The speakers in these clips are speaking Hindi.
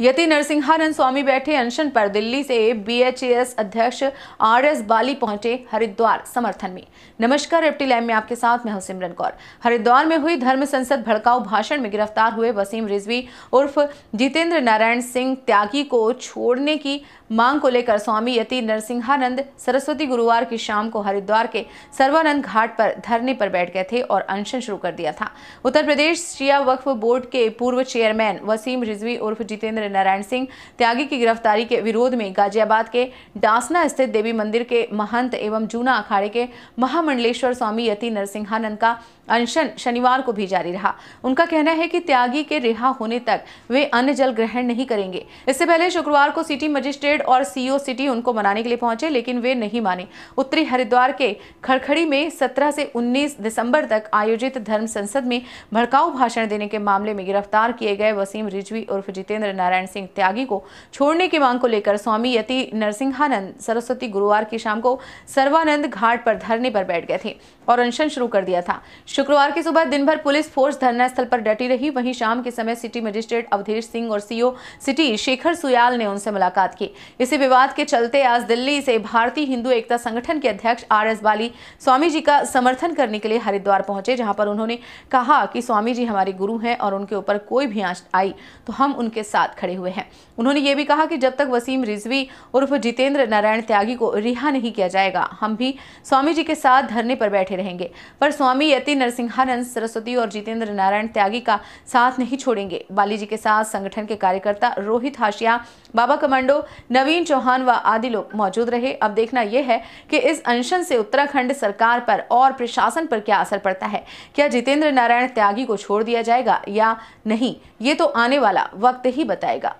यति नरसिंहानंद स्वामी बैठे अनशन पर दिल्ली से बीएचएस अध्यक्ष आर एस बाली पहुंचे हरिद्वार समर्थन में नमस्कार एप्टी लैब में आपके साथ मैं हूं सिमरन कौर हरिद्वार में हुई धर्म संसद भड़काऊ भाषण में गिरफ्तार हुए वसीम रिजवी उर्फ जितेंद्र नारायण सिंह त्यागी को छोड़ने की मांग को लेकर स्वामी यति नरसिंहानंद सरस्वती गुरुवार की शाम को हरिद्वार के सर्वानंद घाट पर धरने पर बैठ गए थे और अनशन शुरू कर दिया था उत्तर प्रदेश शिया वक्फ बोर्ड के पूर्व चेयरमैन वसीम रिजवी उर्फ जितेंद्र नरेंद्र नारायण सिंह त्यागी की गिरफ्तारी के विरोध में गाजियाबाद के डासना स्थित देवी मंदिर के महंत एवं जूना अखाड़े के महामंडलेश्वर स्वामी यति नरसिंहानंद का अनशन शनिवार को भी जारी रहा उनका कहना है कि त्यागी के रिहा होने तक वे अन्य जल ग्रहण नहीं करेंगे इससे पहले शुक्रवार को सिटी मजिस्ट्रेट और सीईओ सिटी उनको मनाने के लिए पहुंचे लेकिन वे नहीं माने उत्तरी हरिद्वार के खड़खड़ी में 17 से 19 दिसंबर तक आयोजित धर्म संसद में भड़काऊ भाषण देने के मामले में गिरफ्तार किए गए वसीम रिजवी उर्फ जितेंद्र नारायण नारायण सिंह त्यागी को छोड़ने की मांग को लेकर स्वामी यति नरसिंहानंद सरस्वती गुरुवार की शाम को सर्वानंद घाट पर धरने पर बैठ गए थे और अनशन शुरू कर दिया था शुक्रवार की सुबह दिन भर पुलिस फोर्स धरना स्थल पर डटी रही वहीं शाम के समय सिटी मजिस्ट्रेट अवधेश सिंह और सीओ सिटी शेखर सुयाल ने उनसे मुलाकात की इसी विवाद के चलते आज दिल्ली से भारतीय हिंदू एकता संगठन के अध्यक्ष आर एस बाली स्वामी जी का समर्थन करने के लिए हरिद्वार पहुंचे जहां पर उन्होंने कहा कि स्वामी जी हमारे गुरु हैं और उनके ऊपर कोई भी आंच आई तो हम उनके साथ खड़े खड़े हुए हैं उन्होंने ये भी कहा कि जब तक वसीम रिजवी उर्फ जितेंद्र नारायण त्यागी को रिहा नहीं किया जाएगा हम भी स्वामी जी के साथ धरने पर बैठे रहेंगे पर स्वामी यति नरसिंहानंद सरस्वती और जितेंद्र नारायण त्यागी का साथ नहीं छोड़ेंगे बाली जी के साथ संगठन के कार्यकर्ता रोहित हाशिया बाबा कमांडो नवीन चौहान व आदि लोग मौजूद रहे अब देखना यह है कि इस अनशन से उत्तराखंड सरकार पर और प्रशासन पर क्या असर पड़ता है क्या जितेंद्र नारायण त्यागी को छोड़ दिया जाएगा या नहीं ये तो आने वाला वक्त ही बताएगा जाएगा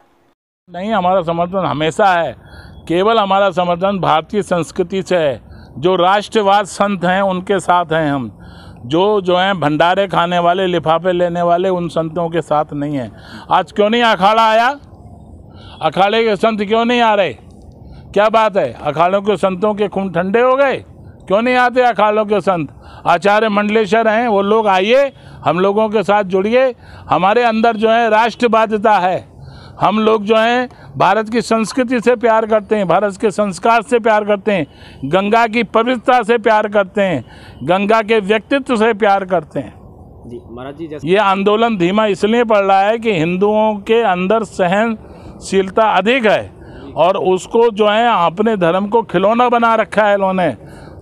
नहीं हमारा समर्थन हमेशा है केवल हमारा समर्थन भारतीय संस्कृति से है जो राष्ट्रवाद संत हैं उनके साथ हैं हम जो जो हैं भंडारे खाने वाले लिफाफे लेने वाले उन संतों के साथ नहीं हैं आज क्यों नहीं अखाड़ा आया अखाड़े के संत क्यों नहीं आ रहे क्या बात है अखाड़ों के संतों के खून ठंडे हो गए क्यों नहीं आते अखाड़ों के संत आचार्य मंडलेश्वर हैं वो लोग आइए हम लोगों के साथ जुड़िए हमारे अंदर जो है राष्ट्रवादता है हम लोग जो हैं भारत की संस्कृति से प्यार करते हैं भारत के संस्कार से प्यार करते हैं गंगा की पवित्रता से प्यार करते हैं गंगा के व्यक्तित्व से प्यार करते हैं जी महाराज जी ये आंदोलन धीमा इसलिए पड़ रहा है कि हिंदुओं के अंदर सहनशीलता अधिक है और उसको जो है अपने धर्म को खिलौना बना रखा है उन्होंने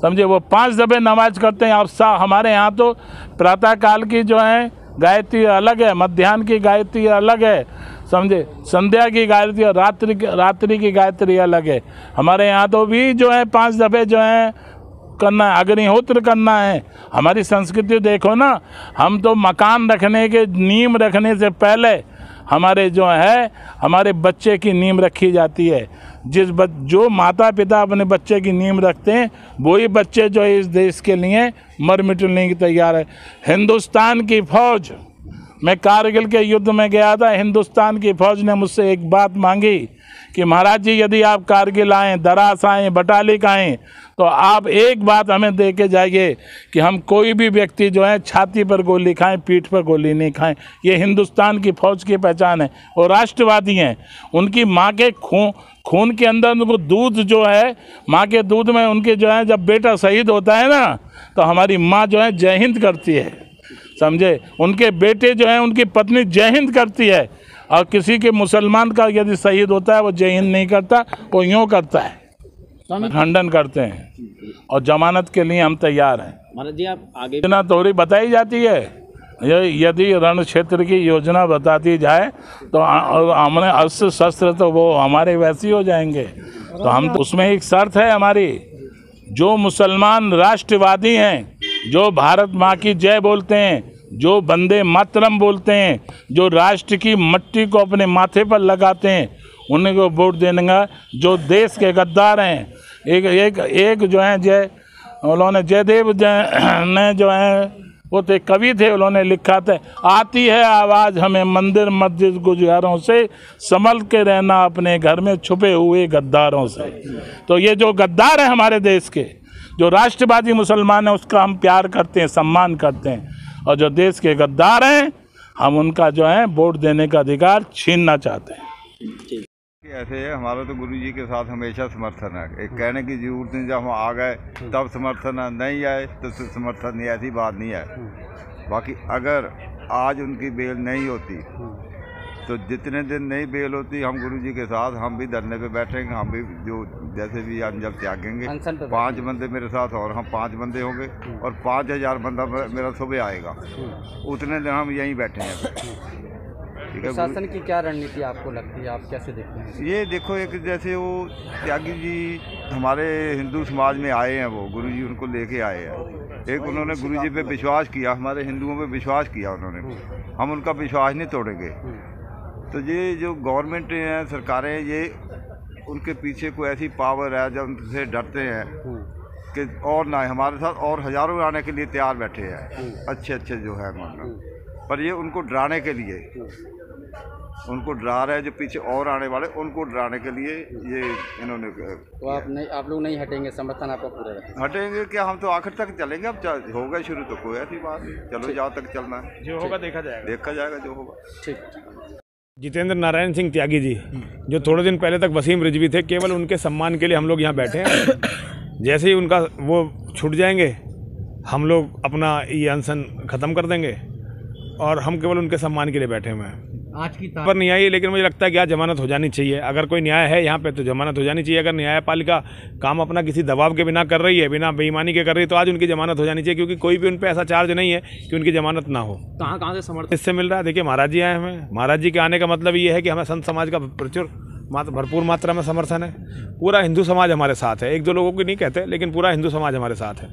समझे वो पांच दफे नमाज करते हैं आप सा हमारे यहाँ तो प्रातः काल की जो है गायत्री अलग है मध्यान्ह की गायत्री अलग है समझे संध्या की गायत्री और रात्रि की रात्रि की गायत्री अलग है हमारे यहाँ तो भी जो है पांच दफ़े जो है करना है अग्निहोत्र करना है हमारी संस्कृति देखो ना हम तो मकान रखने के नीम रखने से पहले हमारे जो है हमारे बच्चे की नीम रखी जाती है जिस बच जो माता पिता अपने बच्चे की नीम रखते हैं वही बच्चे जो है इस देश के लिए मर मिटने की तैयार है हिंदुस्तान की फौज मैं कारगिल के युद्ध में गया था हिंदुस्तान की फौज ने मुझसे एक बात मांगी कि महाराज जी यदि आप कारगिल आएँ दरास आएँ बटालिक आएँ तो आप एक बात हमें दे के जाइए कि हम कोई भी व्यक्ति जो है छाती पर गोली खाएं पीठ पर गोली नहीं खाएं ये हिंदुस्तान की फ़ौज की पहचान है वो राष्ट्रवादी हैं उनकी माँ के खून खून के अंदर उनको दूध जो है माँ के दूध में उनके जो है जब बेटा शहीद होता है ना तो हमारी माँ जो है जय हिंद करती है समझे उनके बेटे जो हैं उनकी पत्नी जय हिंद करती है और किसी के मुसलमान का यदि शहीद होता है वो जय हिंद नहीं करता वो यूँ करता है खंडन करते हैं और जमानत के लिए हम तैयार हैं महाराज जी योजना बताई जाती है यदि रण क्षेत्र की योजना बताती जाए तो हमने अस्त्र शस्त्र तो वो हमारे वैसे हो जाएंगे तो हम तो उसमें एक शर्त है हमारी जो मुसलमान राष्ट्रवादी हैं जो भारत माँ की जय बोलते हैं जो बंदे मातरम बोलते हैं जो राष्ट्र की मट्टी को अपने माथे पर लगाते हैं उन्हें को वोट देने का जो देश के गद्दार हैं एक एक एक जो है जय उन्होंने जयदेव जय ने जो है वो थे कवि थे उन्होंने लिखा था आती है आवाज़ हमें मंदिर मस्जिद गुजारों से संभल के रहना अपने घर में छुपे हुए गद्दारों से तो ये जो गद्दार है हमारे देश के जो राष्ट्रवादी मुसलमान हैं उसका हम प्यार करते हैं सम्मान करते हैं और जो देश के गद्दार हैं हम उनका जो है वोट देने का अधिकार छीनना चाहते हैं ऐसे है हमारा तो गुरु जी के साथ हमेशा समर्थन है एक कहने की जरूरत नहीं जब हम आ गए तब समर्थन है नहीं आए तो समर्थन नहीं ऐसी बात नहीं है बाकी अगर आज उनकी बेल नहीं होती तो जितने दिन नहीं बेल होती हम गुरु जी के साथ हम भी धरने पे बैठेंगे हम भी जो जैसे भी हम जब त्यागेंगे पांच बंदे मेरे साथ और हम पांच बंदे होंगे और पाँच हज़ार बंदा मेरा सुबह आएगा उतने दिन हम यहीं बैठे हैं प्रशासन की क्या रणनीति आपको लगती है आप कैसे देखते हैं ये देखो एक जैसे वो त्यागी जी हमारे हिंदू समाज में आए हैं वो गुरु जी उनको लेके आए हैं एक उन्होंने गुरु जी पे विश्वास किया हमारे हिंदुओं पे विश्वास किया उन्होंने हम उनका विश्वास नहीं तोड़ेंगे तो ये जो गवर्नमेंट हैं सरकारें ये उनके पीछे कोई ऐसी पावर है जब उनसे डरते हैं हम्म। कि और ना हमारे साथ और हज़ारों आने के लिए तैयार बैठे हैं हम्म। अच्छे अच्छे जो है मतलब हम्म। पर ये उनको डराने के लिए उनको डरा रहे हैं जो पीछे और आने वाले उनको डराने के लिए ये इन्होंने तो आप नहीं आप लोग नहीं हटेंगे समर्थन आपका पूरा हटेंगे क्या हम तो आखिर तक चलेंगे अब होगा शुरू तो कोई ऐसी बात चलो जहाँ तक चलना है जो होगा देखा जाएगा देखा जाएगा जो होगा ठीक जितेंद्र नारायण सिंह त्यागी जी जो थोड़े दिन पहले तक वसीम रिजवी थे केवल उनके सम्मान के लिए हम लोग यहाँ बैठे हैं जैसे ही उनका वो छूट जाएंगे हम लोग अपना ये अनशन ख़त्म कर देंगे और हम केवल उनके सम्मान के लिए बैठे हुए हैं आज की पर नहीं आई लेकिन मुझे लगता है कि आज जमानत हो जानी चाहिए अगर कोई न्याय है यहाँ पे तो जमानत हो जानी चाहिए अगर न्यायपालिका काम अपना किसी दबाव के बिना कर रही है बिना बेईमानी के कर रही है तो आज उनकी जमानत हो जानी चाहिए क्योंकि कोई भी उन पर ऐसा चार्ज नहीं है कि उनकी जमानत ना हो कहाँ कहाँ से समर्थन इससे मिल रहा है देखिए महाराज जी आए हमें महाराज जी के आने का मतलब ये है कि हमें संत समाज का प्रचुर मात्र भरपूर मात्रा में समर्थन है पूरा हिंदू समाज हमारे साथ है एक दो लोगों को नहीं कहते लेकिन पूरा हिंदू समाज हमारे साथ है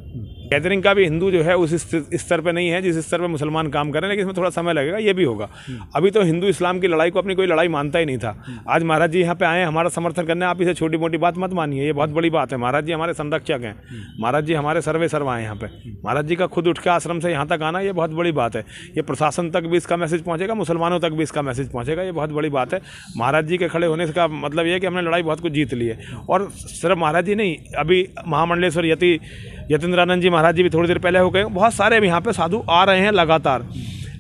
गैदरिंग का भी हिंदू जो है उस स्तर पर नहीं है जिस स्तर पर मुसलमान काम कर रहे हैं लेकिन इसमें थोड़ा समय लगेगा ये भी होगा हम्म। अभी तो हिंदू इस्लाम की लड़ाई को अपनी कोई लड़ाई मानता ही नहीं था हम्म। आज महाराज जी यहाँ पे आए हमारा समर्थन करने आप इसे छोटी मोटी बात मत मानिए ये बहुत हम्म। बड़ी बात है महाराज जी हमारे संरक्षक हैं महाराज जी हमारे सर्वे सर्व आए यहाँ पे महाराज जी का खुद उठ के आश्रम से यहाँ तक आना ये बहुत बड़ी बात है ये प्रशासन तक भी इसका मैसेज पहुँचेगा मुसलमानों तक भी इसका मैसेज पहुँचेगा ये बहुत बड़ी बात है महाराज जी के खड़े होने का मतलब ये कि हमने लड़ाई बहुत कुछ जीत ली है और सिर्फ महाराज जी नहीं अभी महामंडलेश्वर यति यतेंद्रानंद जी महाराज जी भी थोड़ी देर पहले हो गए बहुत सारे अभी यहाँ पर साधु आ रहे हैं लगातार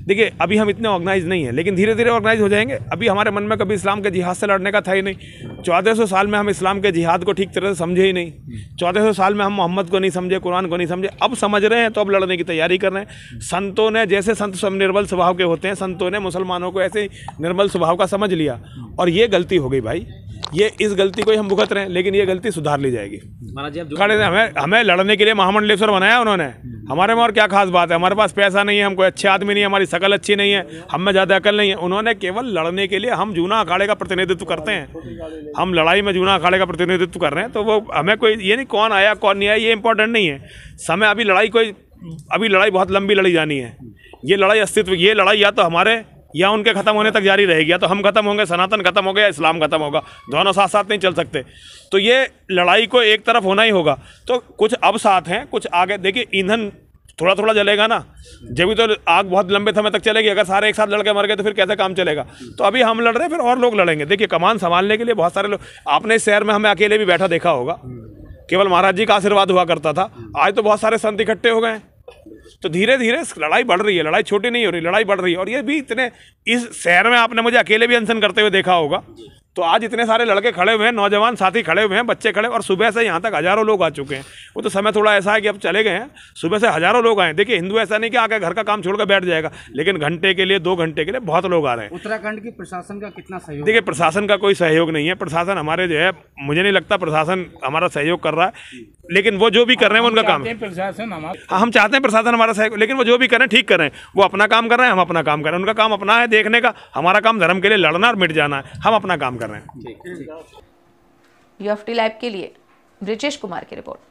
देखिए अभी हम इतने ऑर्गेनाइज नहीं हैं लेकिन धीरे धीरे ऑर्गेनाइज हो जाएंगे अभी हमारे मन में कभी इस्लाम के जिहाद से लड़ने का था ही नहीं चौदह सौ साल में हम इस्लाम के जिहाद को ठीक तरह से समझे ही नहीं चौदह सौ साल में हम मोहम्मद को नहीं समझे कुरान को नहीं समझे अब समझ रहे हैं तो अब लड़ने की तैयारी कर रहे हैं संतों ने जैसे संत सब निर्बल स्वभाव के होते हैं संतों ने मुसलमानों को ऐसे निर्बल स्वभाव का समझ लिया और ये गलती हो गई भाई ये इस गलती को ही हम भुगत रहे हैं लेकिन ये गलती सुधार ली जाएगी खड़े थे हमें हमें लड़ने के लिए महामंडलेश्वर बनाया उन्होंने हम्म। हमारे में और क्या खास बात है हमारे पास पैसा नहीं है हम कोई अच्छे आदमी नहीं है हमारी शकल अच्छी नहीं है हम में ज़्यादा अकल नहीं है उन्होंने केवल लड़ने के लिए हम जूना अखाड़े का प्रतिनिधित्व करते हैं हम लड़ाई में जूना अखाड़े का प्रतिनिधित्व कर रहे हैं तो वो हमें कोई ये नहीं कौन आया कौन नहीं आया ये इंपॉर्टेंट नहीं है समय अभी लड़ाई कोई अभी लड़ाई बहुत लंबी लड़ी जानी है ये लड़ाई अस्तित्व ये लड़ाई या तो हमारे या उनके ख़त्म होने तक जारी रहेगी या तो हम ख़त्म होंगे सनातन ख़त्म हो गया इस्लाम ख़त्म होगा दोनों साथ साथ नहीं चल सकते तो ये लड़ाई को एक तरफ होना ही होगा तो कुछ अब साथ हैं कुछ आगे देखिए ईंधन थोड़ा थोड़ा जलेगा ना जब भी तो आग बहुत लंबे समय तक चलेगी अगर सारे एक साथ लड़के मर गए तो फिर कैसे काम चलेगा तो अभी हम लड़ रहे हैं फिर और लोग लड़ेंगे देखिए कमान संभालने के लिए बहुत सारे लोग आपने इस शहर में हमें अकेले भी बैठा देखा होगा केवल महाराज जी का आशीर्वाद हुआ करता था आज तो बहुत सारे संत इकट्ठे हो गए तो धीरे धीरे लड़ाई बढ़ रही है लड़ाई छोटी नहीं हो रही लड़ाई बढ़ रही है और ये भी इतने इस शहर में आपने मुझे अकेले भी अनशन करते हुए देखा होगा तो आज इतने सारे लड़के खड़े हुए हैं नौजवान साथी खड़े हुए हैं बच्चे खड़े और सुबह से यहाँ तक हज़ारों लोग आ चुके हैं वो तो समय थोड़ा ऐसा है कि अब चले गए हैं सुबह से हज़ारों लोग आए देखिए हिंदू ऐसा नहीं कि आकर घर का काम छोड़कर बैठ जाएगा लेकिन घंटे के लिए दो घंटे के लिए बहुत लोग आ रहे हैं उत्तराखंड की प्रशासन का कितना सहयोग देखिए प्रशासन का कोई सहयोग नहीं है प्रशासन हमारे जो है मुझे नहीं लगता प्रशासन हमारा सहयोग कर रहा है लेकिन वो जो भी कर रहे हैं उनका काम प्रशासन हाँ, हम चाहते हैं प्रशासन हमारा सहयोग लेकिन वो जो भी करें ठीक करें वो अपना काम कर रहे हैं हम अपना काम कर रहे हैं उनका काम अपना है देखने का हमारा काम धर्म के लिए लड़ना और मिट जाना है हम अपना काम कर रहे हैं यूएफटी लाइव के लिए ब्रिजेश कुमार की रिपोर्ट